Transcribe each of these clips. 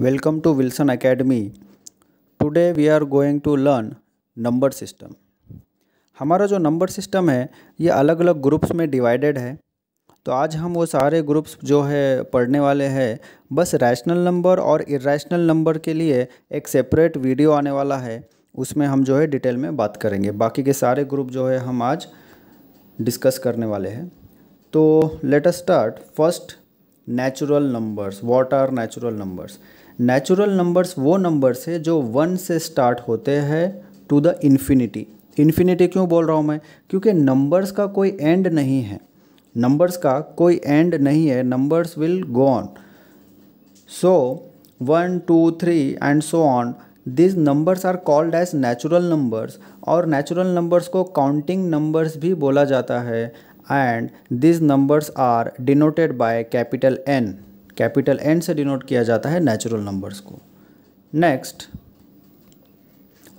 Welcome to Wilson Academy. Today we are going to learn number system हमारा जो number system है ये अलग अलग ग्रुप्स में डिवाइडेड है तो आज हम वो सारे ग्रुप्स जो है पढ़ने वाले हैं बस रैशनल नंबर और इरेशनल नंबर के लिए एक सेपरेट वीडियो आने वाला है उसमें हम जो है डिटेल में बात करेंगे बाकी के सारे ग्रुप जो है हम आज डिस्कस करने वाले हैं तो let's start first natural numbers what are natural numbers natural numbers वो नंबर्स है जो वन से स्टार्ट होते हैं टू द इन्फिनिटी इन्फिनिटी क्यों बोल रहा हूँ मैं क्योंकि नंबर्स का कोई एंड नहीं है नंबर्स का कोई एंड नहीं है numbers will go on so one two three and so on these numbers are called as natural numbers और नेचुरल नंबर्स को काउंटिंग नंबर्स भी बोला जाता है and these numbers are denoted by capital N capital N से denote किया जाता है नेचुरल नंबर्स को next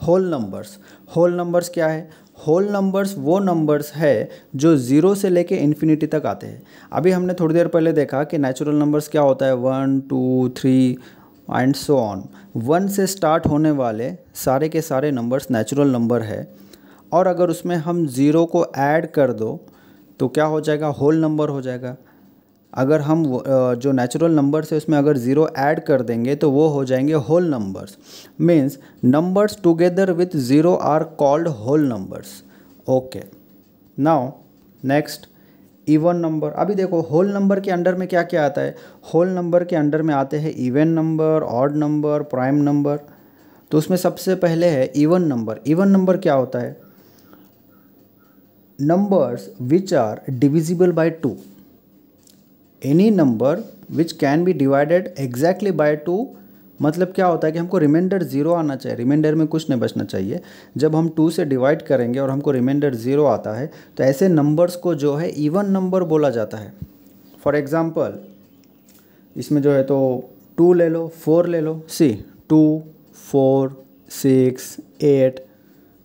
whole numbers whole numbers क्या है होल नंबर्स वो नंबर्स है जो ज़ीरो से लेके इन्फिनिटी तक आते हैं अभी हमने थोड़ी देर पहले देखा कि नेचुरल नंबर्स क्या होता है one two three and so on one से स्टार्ट होने वाले सारे के सारे नंबर्स नेचुरल नंबर है और अगर उसमें हम ज़ीरो को ऐड कर दो तो क्या हो जाएगा होल नंबर हो जाएगा अगर हम जो नेचुरल नंबर्स है उसमें अगर ज़ीरो ऐड कर देंगे तो वो हो जाएंगे whole numbers means numbers together with zero are called whole numbers okay now next even number अभी देखो होल नंबर के अंडर में क्या क्या आता है होल नंबर के अंडर में आते हैं even number odd number prime number तो उसमें सबसे पहले है इवन नंबर इवन नंबर क्या होता है numbers which are divisible by two any number which can be divided exactly by two मतलब क्या होता है कि हमको रिमाइंडर ज़ीरो आना चाहिए रिमाइंडर में कुछ नहीं बचना चाहिए जब हम टू से डिवाइड करेंगे और हमको रिमाइंडर ज़ीरो आता है तो ऐसे नंबर्स को जो है इवन नंबर बोला जाता है फॉर एग्ज़ाम्पल इसमें जो है तो टू ले लो फोर ले लो see two four six eight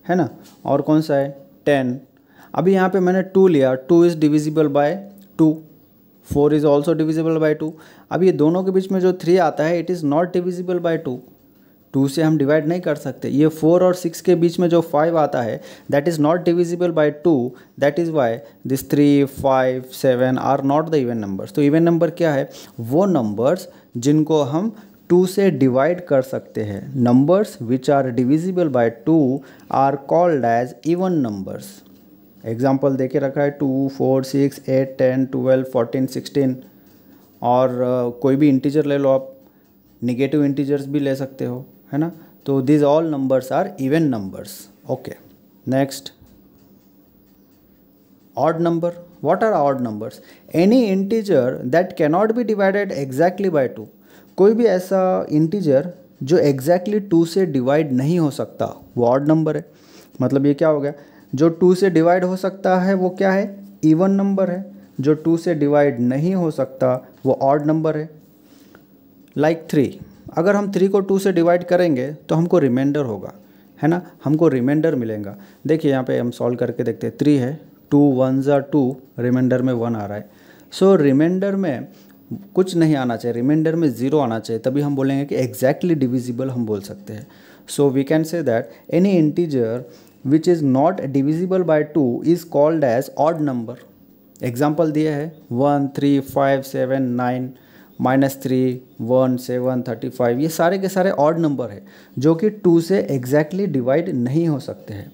है ना और कौन सा है टेन अभी यहाँ पे मैंने टू लिया two is divisible by two four is also divisible by two अब ये दोनों के बीच में जो थ्री आता है it is not divisible by two two से हम डिवाइड नहीं कर सकते ये फोर और सिक्स के बीच में जो फाइव आता है that is not divisible by two that is why this three five seven are not the even numbers तो इवेंट नंबर क्या है वो नंबर्स जिनको हम टू से डिवाइड कर सकते हैं numbers which are divisible by two are called as even numbers example दे के रखा है two four six eight ten twelve fourteen sixteen और uh, कोई भी इंटीजर ले लो आप निगेटिव इंटीजर्स भी ले सकते हो है ना तो these all numbers are even numbers okay next odd number what are odd numbers any integer that cannot be divided exactly by two कोई भी ऐसा इंटीजर जो exactly टू से डिवाइड नहीं हो सकता वो ऑड नंबर है मतलब ये क्या हो गया जो टू से डिवाइड हो सकता है वो क्या है इवन नंबर है जो टू से डिवाइड नहीं हो सकता वो ऑड नंबर है लाइक like थ्री अगर हम थ्री को टू से डिवाइड करेंगे तो हमको रिमाइंडर होगा है ना हमको रिमाइंडर मिलेगा देखिए यहाँ पे हम सॉल्व करके देखते हैं थ्री है टू वन ज़ा टू रिमाइंडर में वन आ रहा है सो so, रिमाइंडर में कुछ नहीं आना चाहिए रिमाइंडर में ज़ीरो आना चाहिए तभी हम बोलेंगे कि एग्जैक्टली exactly डिविजिबल हम बोल सकते हैं so we can say that any integer which is not divisible by two is called as odd number example दिया है one three five seven nine minus three one seven thirty five ये सारे के सारे ऑड नंबर है जो कि to से एग्जैक्टली डिवाइड नहीं हो सकते हैं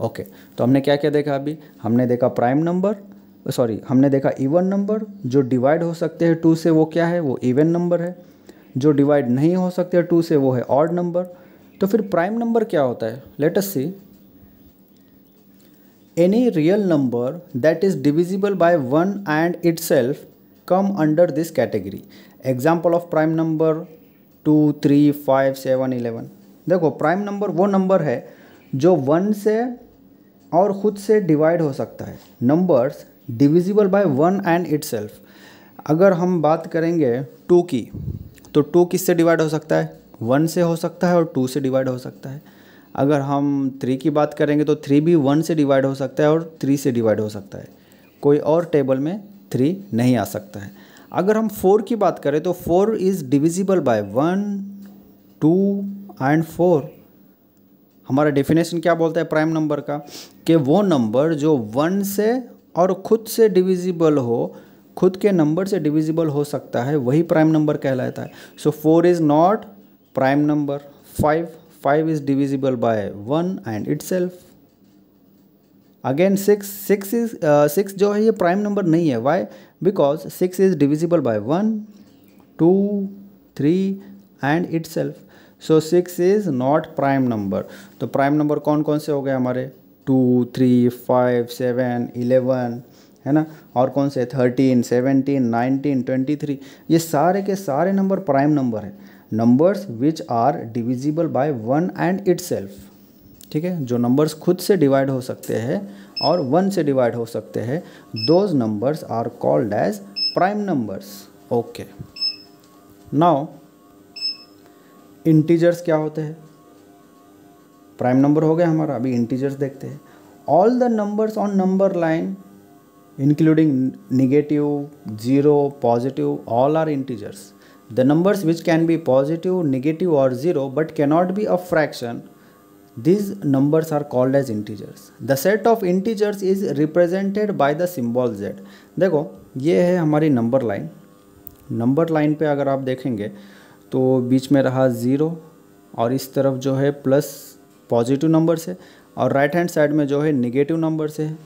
ओके okay, तो हमने क्या क्या देखा अभी हमने देखा प्राइम नंबर सॉरी हमने देखा इवन नंबर जो डिवाइड हो सकते हैं टू से वो क्या है वो इवन नंबर है जो डिवाइड नहीं हो सकते टू से वो है ऑड नंबर तो फिर प्राइम नंबर क्या होता है let's see Any real number that is divisible by 1 and itself come under this category. Example of prime number 2, 3, 5, 7, 11. देखो प्राइम नंबर वो नंबर है जो वन से और ख़ुद से डिवाइड हो सकता है numbers divisible by one and itself अगर हम बात करेंगे टू की तो टू किससे डिवाइड हो सकता है वन से हो सकता है और टू से डिवाइड हो सकता है अगर हम थ्री की बात करेंगे तो थ्री भी वन से डिवाइड हो सकता है और थ्री से डिवाइड हो सकता है कोई और टेबल में थ्री नहीं आ सकता है अगर हम फोर की बात करें तो four is divisible by one two and four हमारा डेफिनेशन क्या बोलता है प्राइम नंबर का कि वो नंबर जो वन से और खुद से डिविजिबल हो खुद के नंबर से डिविजिबल हो सकता है वही प्राइम नंबर कहलाता है so four is not prime number five 5 is divisible by 1 and itself again six six is six जो है ये प्राइम नंबर नहीं है why because six is divisible by one two three and itself so six is not prime number तो prime number कौन कौन से हो गए हमारे two three five seven eleven है ना और कौन से thirteen seventeen nineteen twenty three ये सारे के सारे नंबर प्राइम नंबर है numbers which are divisible by one and it ठीक है जो नंबर्स खुद से डिवाइड हो सकते हैं और वन से डिवाइड हो सकते हैं those numbers are called as prime numbers okay now integers क्या होते हैं प्राइम नंबर हो गया हमारा अभी इंटीजर्स देखते हैं all the numbers on number line including negative zero positive all are integers The numbers which can be positive, negative or 0 but cannot be a fraction, these numbers are called as integers. The set of integers is represented by the symbol z. देखो ये है हमारी number line number line पे अगर आप देखेंगे तो बीच में रहा ज़ीरो और इस तरफ जो है प्लस पॉजिटिव नंबर्स है और राइट हैंड साइड में जो है निगेटिव नंबर्स है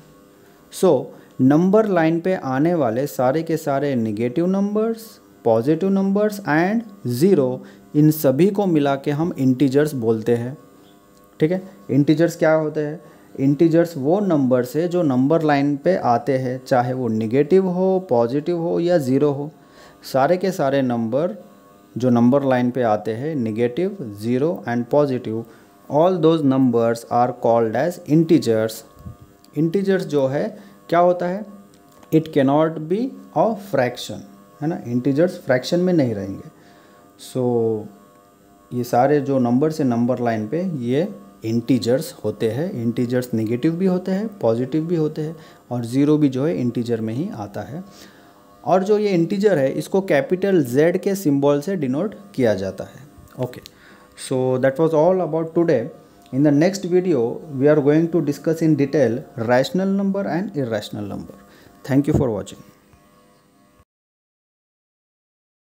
सो so, नंबर लाइन पे आने वाले सारे के सारे negative numbers positive numbers and zero इन सभी को मिला के हम इंटीजर्स बोलते हैं ठीक है इंटीजर्स क्या होते हैं इंटीजर्स वो नंबर से जो नंबर लाइन पे आते हैं चाहे वो निगेटिव हो पॉजिटिव हो या ज़ीरो हो सारे के सारे नंबर जो नंबर लाइन पे आते हैं negative zero and positive all those numbers are called as integers integers जो है क्या होता है it cannot be a fraction है ना इंटीजर्स फ्रैक्शन में नहीं रहेंगे सो so, ये सारे जो नंबर से नंबर लाइन पे ये इंटीजर्स होते हैं इंटीजर्स नेगेटिव भी होते हैं पॉजिटिव भी होते हैं और ज़ीरो भी जो है इंटीजर में ही आता है और जो ये इंटीजर है इसको कैपिटल जेड के सिंबल से डिनोट किया जाता है okay so that was all about today the next video we are going to discuss in detail rational number and irrational number thank you for watching